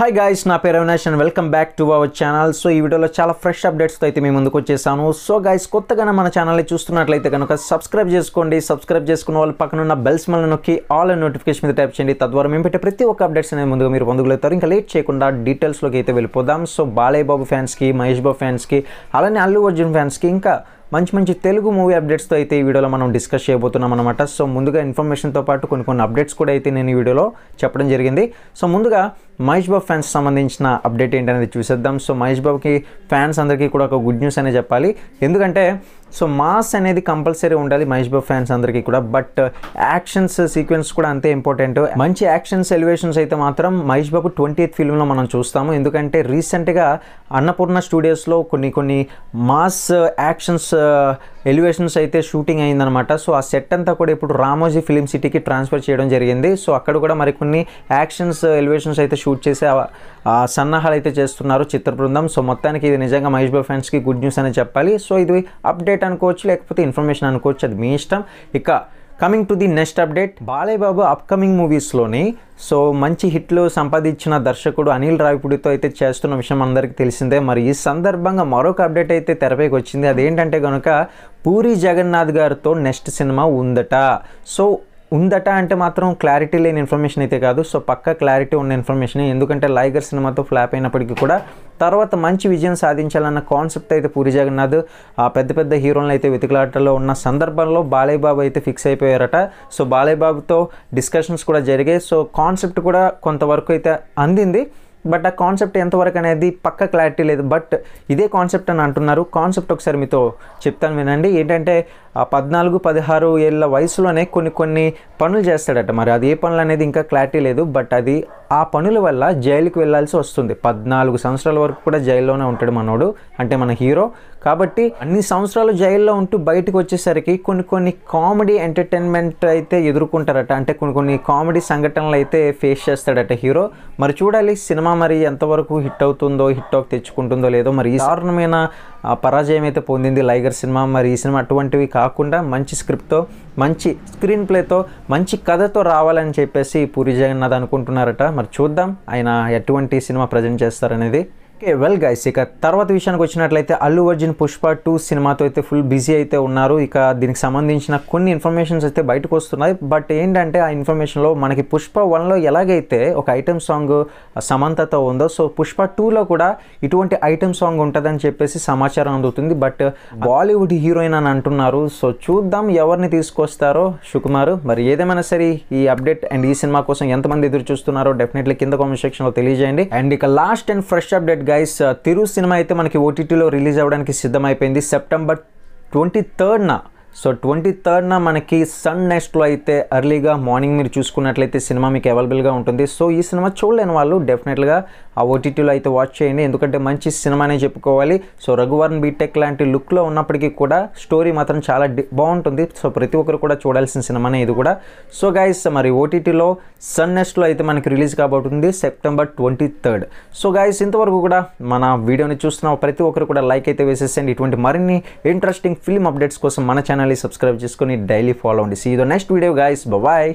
hi guys నా పేరు Avinash and welcome back to our channel so ఈ వీడియోలో చాలా ఫ్రెష్ అప్డేట్స్తో అయితే మేము ముందుకు వచ్చేసాను సో గాయస్ కొత్తగానే మన ఛానల్ని చూస్తున్నట్లయితే కనుక సబ్స్క్రైబ్ చేసుకోండి సబ్స్క్రైబ్ చేసుకున్న వాళ్ళు పక్కనున్న బెల్స్ మళ్ళీ నొక్కి ఆల్ నోటిఫికేషన్ మీద టైప్ చేయండి తద్వారా మేము పెట్టే ప్రతి ఒక్క అప్డేట్స్ అనేది ముందుగా మీరు పొందగలుగుతారు ఇంకా లేట్ చేయకుండా డీటెయిల్స్లోకి అయితే వెళ్ళిపోదాం సో బాలయ్య బాబు ఫ్యాన్స్కి మహేష్ బాబు ఫ్యాన్స్కి అలానే అల్లు అర్జున్ ఫ్యాన్స్కి ఇంకా మంచి మంచి తెలుగు మూవీ అప్డేట్స్తో అయితే ఈ వీడియోలో మనం డిస్కస్ చేయబోతున్నాం అనమాట సో ముందుగా ఇన్ఫర్మేషన్తో పాటు కొన్ని కొన్ని అప్డేట్స్ కూడా అయితే నేను ఈ వీడియోలో చెప్పడం జరిగింది సో ముందుగా మహేష్ బాబు ఫ్యాన్స్ సంబంధించిన అప్డేట్ ఏంటనేది చూసేద్దాం సో మహేష్ బాబుకి ఫ్యాన్స్ అందరికీ కూడా ఒక గుడ్ న్యూస్ అనే చెప్పాలి ఎందుకంటే సో మాస్ అనేది కంపల్సరీ ఉండాలి మహేష్ బాబు ఫ్యాన్స్ అందరికీ కూడా బట్ యాక్షన్స్ సీక్వెన్స్ కూడా అంతే ఇంపార్టెంట్ మంచి యాక్షన్స్ ఎలివేషన్స్ అయితే మాత్రం మహేష్ బాబు ట్వంటీ ఎయిత్ ఫిల్మ్లో మనం చూస్తాము ఎందుకంటే రీసెంట్గా అన్నపూర్ణ స్టూడియోస్లో కొన్ని కొన్ని మాస్ యాక్షన్స్ uh, ఎలివేషన్స్ అయితే షూటింగ్ అయిందనమాట సో ఆ సెట్ అంతా కూడా ఇప్పుడు రామోజీ ఫిలిం సిటీకి ట్రాన్స్ఫర్ చేయడం జరిగింది సో అక్కడ కూడా మరికొన్ని యాక్షన్స్ ఎలివేషన్స్ అయితే షూట్ చేసే సన్నాహాలు అయితే చేస్తున్నారు చిత్ర బృందం సో మొత్తానికి ఇది నిజంగా మహేష్ బాబు ఫ్యాన్స్కి గుడ్ న్యూస్ అని చెప్పాలి సో ఇది అప్డేట్ అనుకోవచ్చు లేకపోతే ఇన్ఫర్మేషన్ అనుకోవచ్చు అది మీ ఇష్టం ఇక coming to the next update Balayya Babu upcoming మూవీస్లోని సో మంచి హిట్లు సంపాదించిన దర్శకుడు అనిల్ రాయపూడితో అయితే చేస్తున్న విషయం అందరికీ తెలిసిందే మరి ఈ సందర్భంగా మరొక అప్డేట్ అయితే తెరపైకి వచ్చింది అదేంటంటే కనుక పూరి జగన్నాథ్ గారితో నెక్స్ట్ సినిమా ఉందట సో ఉందట అంటే మాత్రం క్లారిటీ లేని ఇన్ఫర్మేషన్ అయితే కాదు సో పక్క క్లారిటీ ఉన్న ఇన్ఫర్మేషన్ ఎందుకంటే లైగర్ సినిమాతో ఫ్లాప్ అయినప్పటికీ కూడా తర్వాత మంచి విజయం సాధించాలన్న కాన్సెప్ట్ అయితే పూరి జగన్నాథ్ ఆ పెద్ద పెద్ద హీరోలను అయితే వెతికలాటలో ఉన్న సందర్భంలో బాలయ్య బాబు అయితే ఫిక్స్ అయిపోయారట సో బాలయ్య బాబుతో డిస్కషన్స్ కూడా జరిగాయి సో కాన్సెప్ట్ కూడా కొంతవరకు అయితే అందింది బట్ ఆ కాన్సెప్ట్ ఎంతవరకు అనేది పక్క క్లారిటీ లేదు బట్ ఇదే కాన్సెప్ట్ అని అంటున్నారు కాన్సెప్ట్ ఒకసారి మీతో చెప్తాను వినండి ఏంటంటే ఆ పద్నాలుగు పదహారు ఏళ్ళ వయసులోనే కొన్ని కొన్ని పనులు చేస్తాడట మరి అది ఏ పనులు అనేది ఇంకా క్లారిటీ లేదు బట్ అది ఆ పనుల వల్ల జైలుకి వెళ్ళాల్సి వస్తుంది పద్నాలుగు సంవత్సరాల వరకు కూడా జైల్లోనే ఉంటాడు మనోడు అంటే మన హీరో కాబట్టి అన్ని సంవత్సరాలు జైల్లో ఉంటూ బయటకు వచ్చేసరికి కొన్ని కొన్ని కామెడీ ఎంటర్టైన్మెంట్ అయితే ఎదుర్కొంటారట అంటే కొన్ని కొన్ని కామెడీ సంఘటనలు అయితే ఫేస్ చేస్తాడట హీరో మరి చూడాలి సినిమా మరి ఎంతవరకు హిట్ అవుతుందో హిట్ అవుట్ తెచ్చుకుంటుందో లేదో మరి ఈ దారుణమైన పరాజయం అయితే పొందింది లైగర్ సినిమా మరి ఈ సినిమా అటువంటివి కాకుండా మంచి స్క్రిప్ట్తో మంచి స్క్రీన్ ప్లేతో మంచి కథతో రావాలని చెప్పేసి పూరి జగన్నాథ్ అనుకుంటున్నారట మరి చూద్దాం ఆయన ఎటువంటి సినిమా ప్రజెంట్ చేస్తారనేది ఓకే వెల్ గైస్ ఇక తర్వాత విషయానికి వచ్చినట్లయితే అల్లు అర్జున్ పుష్ప టూ సినిమాతో అయితే ఫుల్ బిజీ అయితే ఉన్నారు ఇక దీనికి సంబంధించిన కొన్ని ఇన్ఫర్మేషన్స్ అయితే బయటకు వస్తున్నాయి బట్ ఏంటంటే ఆ ఇన్ఫర్మేషన్లో మనకి పుష్ప వన్లో ఎలాగైతే ఒక ఐటమ్ సాంగ్ సమంతతో ఉందో సో పుష్ప టూలో కూడా ఇటువంటి ఐటమ్ సాంగ్ ఉంటుందని చెప్పేసి సమాచారం అందుతుంది బట్ బాలీవుడ్ హీరోయిన్ అని అంటున్నారు సో చూద్దాం ఎవరిని తీసుకొస్తారో సుకుమార్ మరి ఏదేమైనా సరే ఈ అప్డేట్ అండ్ ఈ సినిమా కోసం ఎంతమంది ఎదురు చూస్తున్నారో డెఫినెట్లీ కింద కామెంట్ సెక్షన్లో తెలియజేయండి అండ్ ఇక last and fresh update guys Thiru cinema అయితే మనకి ఓటీటీలో రిలీజ్ అవ్వడానికి సిద్ధమైపోయింది సెప్టెంబర్ ట్వంటీ థర్డ్న సో ట్వంటీ థర్డ్న మనకి సన్ నెక్స్ట్లో అయితే అర్లీగా మార్నింగ్ మీరు చూసుకున్నట్లయితే సినిమా మీకు అవైలబుల్గా ఉంటుంది సో ఈ సినిమా చూడలేని వాళ్ళు డెఫినెట్గా ఆ ఓటీటీలో అయితే వాచ్ చేయండి ఎందుకంటే మంచి సినిమానే చెప్పుకోవాలి సో రఘువర్ణ బీటెక్ లాంటి లుక్లో ఉన్నప్పటికీ కూడా స్టోరీ మాత్రం చాలా బాగుంటుంది సో ప్రతి ఒక్కరు కూడా చూడాల్సిన సినిమానే ఇది కూడా సో గాయస్ మరి ఓటీటీలో సన్ నెస్ట్లో అయితే మనకి రిలీజ్ కాబోతుంది September twenty third so guys ఇంతవరకు కూడా మన వీడియోని చూస్తున్న ప్రతి ఒక్కరు కూడా లైక్ అయితే వేసేసండి ఇటువంటి మరిన్ని ఇంట్రెస్టింగ్ ఫిల్మ్ అప్డేట్స్ కోసం మన ఛానల్ని సబ్స్క్రైబ్ చేసుకొని డైలీ ఫాలో అండి సీ ఇదో నెక్స్ట్ వీడియో గాయస్ బాయ్